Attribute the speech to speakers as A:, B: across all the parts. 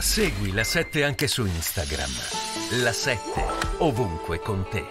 A: Segui la 7 anche su Instagram. La 7 ovunque con te.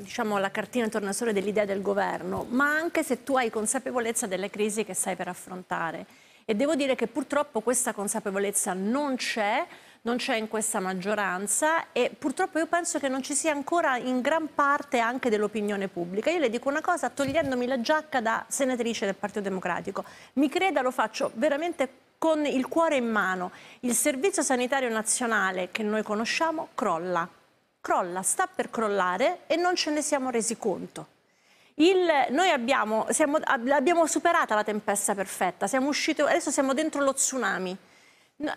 B: Diciamo, la cartina tornasole dell'idea del governo, ma anche se tu hai consapevolezza delle crisi che stai per affrontare. E devo dire che purtroppo questa consapevolezza non c'è, non c'è in questa maggioranza e purtroppo io penso che non ci sia ancora in gran parte anche dell'opinione pubblica. Io le dico una cosa togliendomi la giacca da senatrice del Partito Democratico. Mi creda, lo faccio veramente con il cuore in mano. Il Servizio Sanitario Nazionale che noi conosciamo crolla, crolla, sta per crollare e non ce ne siamo resi conto. Il, noi abbiamo, siamo, abbiamo superato la tempesta perfetta, siamo usciti, adesso siamo dentro lo tsunami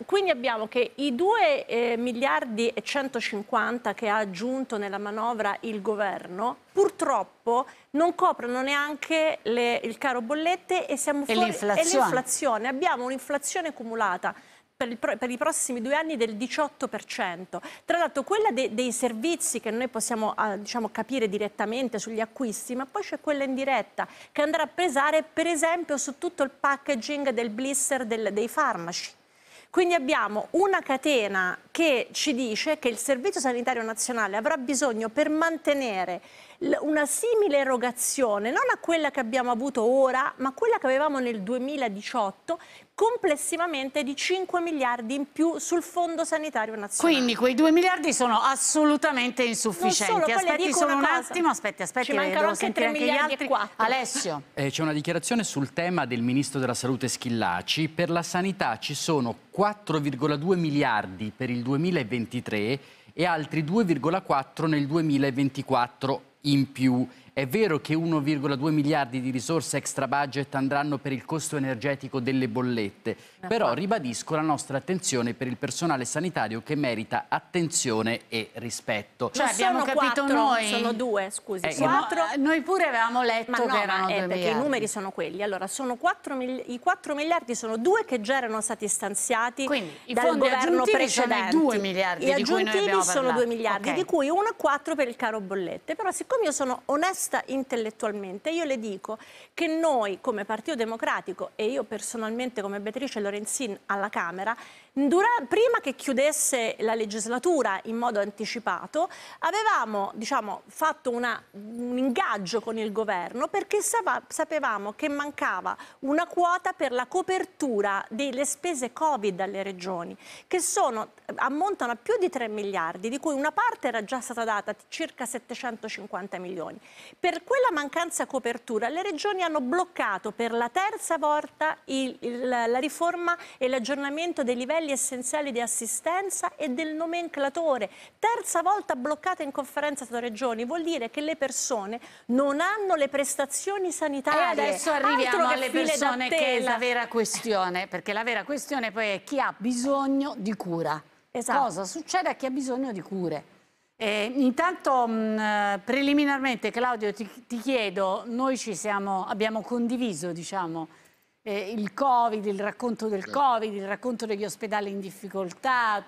B: quindi abbiamo che i 2 eh, miliardi e 150 che ha aggiunto nella manovra il governo purtroppo non coprono neanche le, il caro bollette e siamo fuori, e l'inflazione. Abbiamo un'inflazione cumulata per, il, per, i prossimi due anni del 18%. Tra l'altro quella de, dei servizi che noi possiamo ah, diciamo, capire direttamente sugli acquisti, ma poi c'è quella indiretta che andrà a pesare per esempio su tutto il packaging del blister del, dei farmaci. Quindi abbiamo una catena che ci dice che il Servizio Sanitario Nazionale avrà bisogno per mantenere una simile erogazione, non a quella che abbiamo avuto ora, ma a quella che avevamo nel 2018, complessivamente di 5 miliardi in più sul Fondo Sanitario Nazionale. Quindi quei 2 miliardi sono assolutamente insufficienti. solo, aspetti solo un attimo, aspetti, aspetti. Ci mancano anche 3 anche miliardi altri... e 4. Alessio.
A: Eh, C'è una dichiarazione sul tema del Ministro della Salute Schillaci. Per la sanità ci sono 4,2 miliardi per il 2023 e altri 2,4 nel 2024 in più è vero che 1,2 miliardi di risorse extra budget andranno per il costo energetico delle bollette, però ribadisco la nostra attenzione per il personale sanitario che merita attenzione e rispetto. Cioè abbiamo capito quattro, noi. Sono
B: due, scusi. Eh, quattro, eh, noi pure avevamo letto ma no, che erano ma perché i numeri sono quelli. Allora, sono 4 i 4 miliardi sono due che già erano stati stanziati Quindi, dal governo precedente. Sono 2 miliardi I di cui noi abbiamo sono parlato. 2 miliardi, okay. di cui 1,4 per il caro bollette. Però siccome io sono onesta onesta intellettualmente. Io le dico che noi come Partito Democratico e io personalmente come Beatrice Lorenzin alla Camera, dura, prima che chiudesse la legislatura in modo anticipato, avevamo diciamo, fatto una, un ingaggio con il governo perché sapevamo che mancava una quota per la copertura delle spese Covid alle regioni, che sono, ammontano a più di 3 miliardi, di cui una parte era già stata data, circa 750 milioni. Per quella mancanza copertura le regioni hanno bloccato per la terza volta il, il, la riforma e l'aggiornamento dei livelli essenziali di assistenza e del nomenclatore. Terza volta bloccata in conferenza tra regioni vuol dire che le persone non hanno le prestazioni sanitarie. E adesso arriviamo alle persone che è la vera questione, perché la vera questione poi è chi ha bisogno di cura. Esatto. Cosa succede a chi ha bisogno di cure? Eh, intanto mh, mm, eh, preliminarmente Claudio ti, ti, chiedo, noi ci siamo, abbiamo condiviso diciamo, eh, il Covid, il racconto del Covid, il racconto degli ospedali in difficoltà,